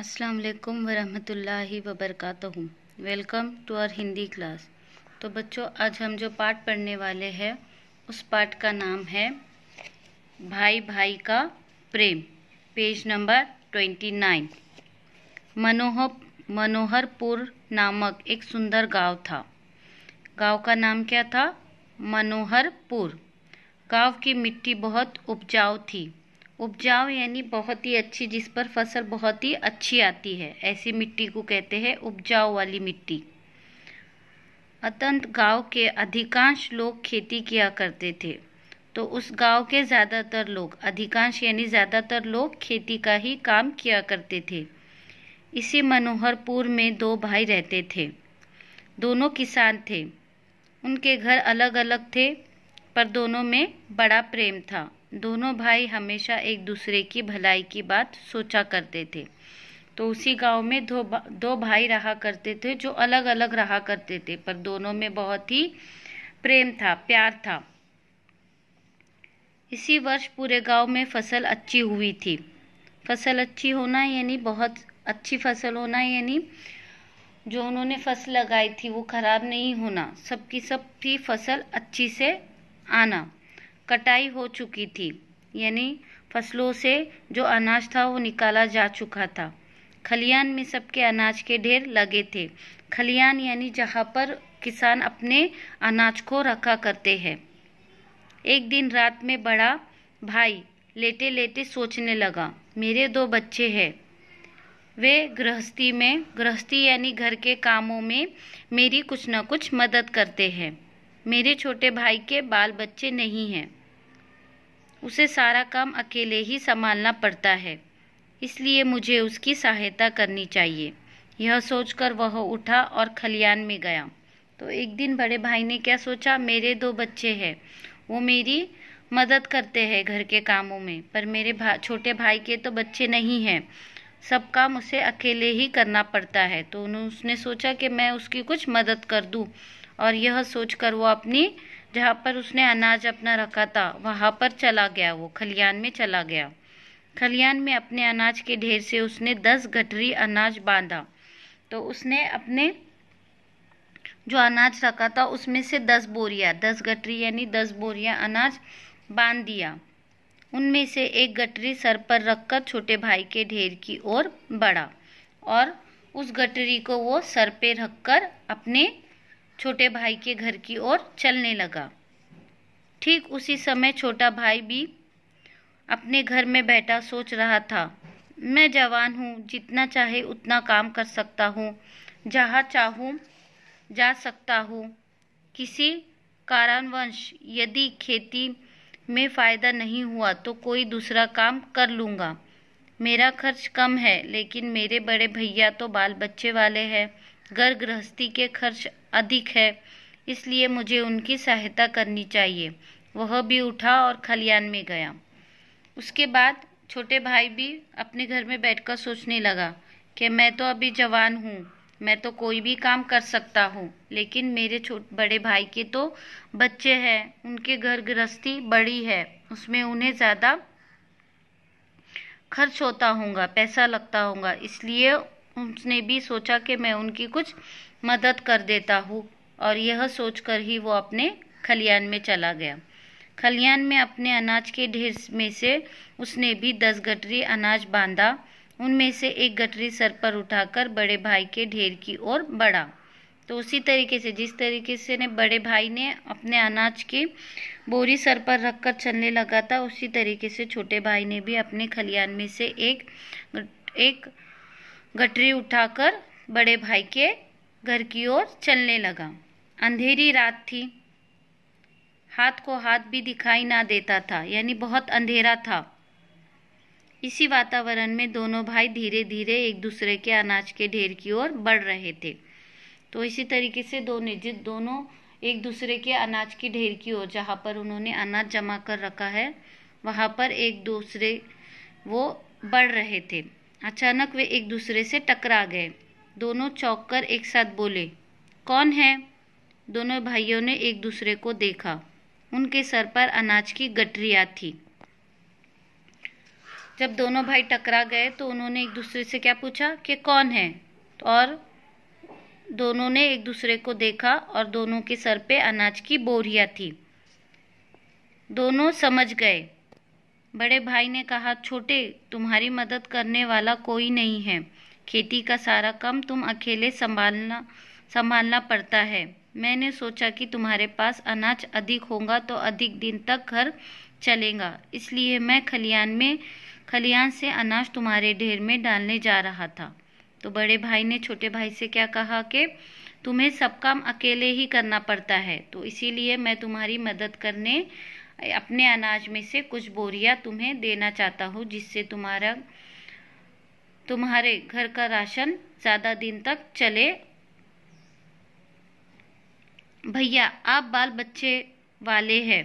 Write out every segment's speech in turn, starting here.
असलकम वरहि वरहमतुल्लाहि welcome to our Hindi class तो बच्चों आज हम जो पाठ पढ़ने वाले हैं उस पाठ का नाम है भाई भाई का प्रेम page number twenty nine Manohar Manoharpur नामक एक सुंदर गांव था गांव का नाम क्या था मनोहरपुर गांव की मिट्टी बहुत उपजाऊ थी उपजाऊ यानी बहुत ही अच्छी जिस पर फसल बहुत ही अच्छी आती है ऐसी मिट्टी को कहते हैं उपजाऊ वाली मिट्टी अतंत गांव के अधिकांश लोग खेती किया करते थे तो उस गांव के ज़्यादातर लोग अधिकांश यानी ज़्यादातर लोग खेती का ही काम किया करते थे इसी मनोहरपुर में दो भाई रहते थे दोनों किसान थे उनके घर अलग अलग थे पर दोनों में बड़ा प्रेम था दोनों भाई हमेशा एक दूसरे की भलाई की बात सोचा करते थे तो उसी गांव में दो दो भाई रहा करते थे जो अलग अलग रहा करते थे पर दोनों में बहुत ही प्रेम था प्यार था इसी वर्ष पूरे गांव में फसल अच्छी हुई थी फसल अच्छी होना यानी बहुत अच्छी फसल होना यानी जो उन्होंने फसल लगाई थी वो ख़राब नहीं होना सबकी सब की फसल अच्छी से आना कटाई हो चुकी थी यानी फसलों से जो अनाज था वो निकाला जा चुका था खलियान में सबके अनाज के ढेर लगे थे खलियान यानी जहाँ पर किसान अपने अनाज को रखा करते हैं एक दिन रात में बड़ा भाई लेटे लेटे सोचने लगा मेरे दो बच्चे हैं वे गृहस्थी में गृहस्थी यानी घर के कामों में मेरी कुछ ना कुछ मदद करते हैं मेरे छोटे भाई के बाल बच्चे नहीं हैं उसे सारा काम अकेले ही संभालना पड़ता है इसलिए मुझे उसकी सहायता करनी चाहिए यह सोचकर वह उठा और खलियान में गया तो एक दिन बड़े भाई ने क्या सोचा मेरे दो बच्चे हैं वो मेरी मदद करते हैं घर के कामों में पर मेरे भा छोटे भाई के तो बच्चे नहीं हैं सब काम उसे अकेले ही करना पड़ता है तो उसने सोचा कि मैं उसकी कुछ मदद कर दूँ और यह सोचकर वो अपनी जहाँ पर उसने अनाज अपना रखा था वहाँ पर चला गया वो खलियान में चला गया खलियान में अपने अनाज के ढेर से उसने दस गठरी अनाज बांधा तो उसने अपने जो अनाज रखा था उसमें से दस बोरिया दस गठरी यानी दस बोरिया अनाज बांध दिया उनमें से एक गठरी सर पर रखकर छोटे भाई के ढेर की ओर बढ़ा और उस गठरी को वो सर पे रखकर अपने छोटे भाई के घर की ओर चलने लगा ठीक उसी समय छोटा भाई भी अपने घर में बैठा सोच रहा था मैं जवान हूँ जितना चाहे उतना काम कर सकता हूँ जहाँ चाहूँ जा सकता हूँ किसी कारणवश यदि खेती में फ़ायदा नहीं हुआ तो कोई दूसरा काम कर लूँगा मेरा खर्च कम है लेकिन मेरे बड़े भैया तो बाल बच्चे वाले हैं घर गृहस्थी के खर्च अधिक है इसलिए मुझे उनकी सहायता करनी चाहिए वह भी उठा और खलियान में गया उसके बाद छोटे भाई भी अपने घर में बैठकर सोचने लगा कि मैं तो अभी जवान हूँ मैं तो कोई भी काम कर सकता हूँ लेकिन मेरे छोटे बड़े भाई के तो बच्चे हैं उनके घर गृहस्थी बड़ी है उसमें उन्हें ज़्यादा खर्च होता होगा पैसा लगता होगा इसलिए उसने भी सोचा कि मैं उनकी कुछ मदद कर देता हूँ और यह सोचकर ही वो अपने खलियान में चला गया खलियान में अपने अनाज के ढेर में से उसने भी दस गटरी अनाज बांधा उनमें से एक गटरी सर पर उठाकर बड़े भाई के ढेर की ओर बढ़ा तो उसी तरीके से जिस तरीके से ने बड़े भाई ने अपने अनाज की बोरी सर पर रखकर चलने लगा था उसी तरीके से छोटे भाई ने भी अपने खलियान में से एक एक गठरी उठाकर बड़े भाई के घर की ओर चलने लगा अंधेरी रात थी हाथ को हाथ भी दिखाई ना देता था यानी बहुत अंधेरा था इसी वातावरण में दोनों भाई धीरे धीरे एक दूसरे के अनाज के ढेर की ओर बढ़ रहे थे तो इसी तरीके से दोनों जिस दोनों एक दूसरे के अनाज के ढेर की ओर जहाँ पर उन्होंने अनाज जमा कर रखा है वहाँ पर एक दूसरे वो बढ़ रहे थे अचानक वे एक दूसरे से टकरा गए दोनों चौंक कर एक साथ बोले कौन है दोनों भाइयों ने एक दूसरे को देखा उनके सर पर अनाज की गठरिया थी जब दोनों भाई टकरा गए तो उन्होंने एक दूसरे से क्या पूछा कि कौन है और दोनों ने एक दूसरे को देखा और दोनों के सर पे अनाज की बोरिया थी दोनों समझ गए बड़े भाई ने कहा छोटे तुम्हारी मदद करने वाला कोई नहीं है खेती का सारा काम तुम अकेले संभालना संभालना पड़ता है मैंने सोचा कि तुम्हारे पास अनाज अधिक होगा तो अधिक दिन तक घर चलेगा इसलिए मैं खलियान में खलियान से अनाज तुम्हारे ढेर में डालने जा रहा था तो बड़े भाई ने छोटे भाई से क्या कहा कि तुम्हें सब काम अकेले ही करना पड़ता है तो इसीलिए मैं तुम्हारी मदद करने अपने अनाज में से कुछ बोरिया तुम्हें देना चाहता हूँ जिससे तुम्हारा तुम्हारे घर का राशन ज़्यादा दिन तक चले भैया आप बाल बच्चे वाले हैं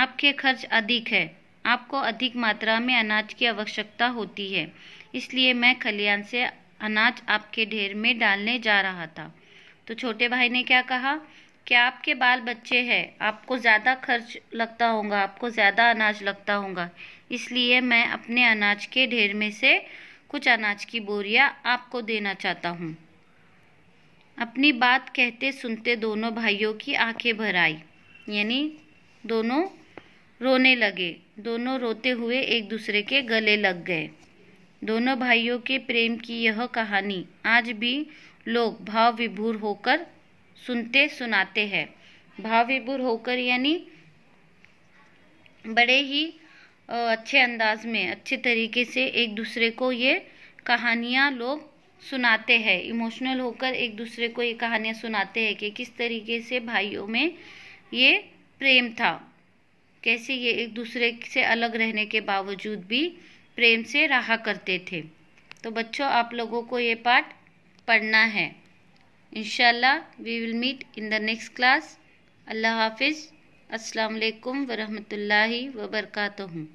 आपके खर्च अधिक है आपको अधिक मात्रा में अनाज की आवश्यकता होती है इसलिए मैं खलियान से अनाज आपके ढेर में डालने जा रहा था तो छोटे भाई ने क्या कहा क्या आपके बाल बच्चे हैं आपको ज़्यादा खर्च लगता होगा आपको ज़्यादा अनाज लगता होगा इसलिए मैं अपने अनाज के ढेर में से कुछ अनाज की बोरियां आपको देना चाहता हूँ अपनी बात कहते सुनते दोनों भाइयों की आंखें भर आई यानी दोनों रोने लगे दोनों रोते हुए एक दूसरे के गले लग गए दोनों भाइयों के प्रेम की यह कहानी आज भी लोग भाव विभूर होकर सुनते सुनाते हैं भाव विभुर होकर यानी बड़े ही अच्छे अंदाज में अच्छे तरीके से एक दूसरे को ये कहानियाँ लोग सुनाते हैं इमोशनल होकर एक दूसरे को ये कहानियाँ सुनाते हैं कि किस तरीके से भाइयों में ये प्रेम था कैसे ये एक दूसरे से अलग रहने के बावजूद भी प्रेम से रहा करते थे तो बच्चों आप लोगों को ये पाठ पढ़ना है Inshallah, we will meet in the next class. Allah Hafiz. Assalamu alaikum wa rahmatullahi wa barakatuh.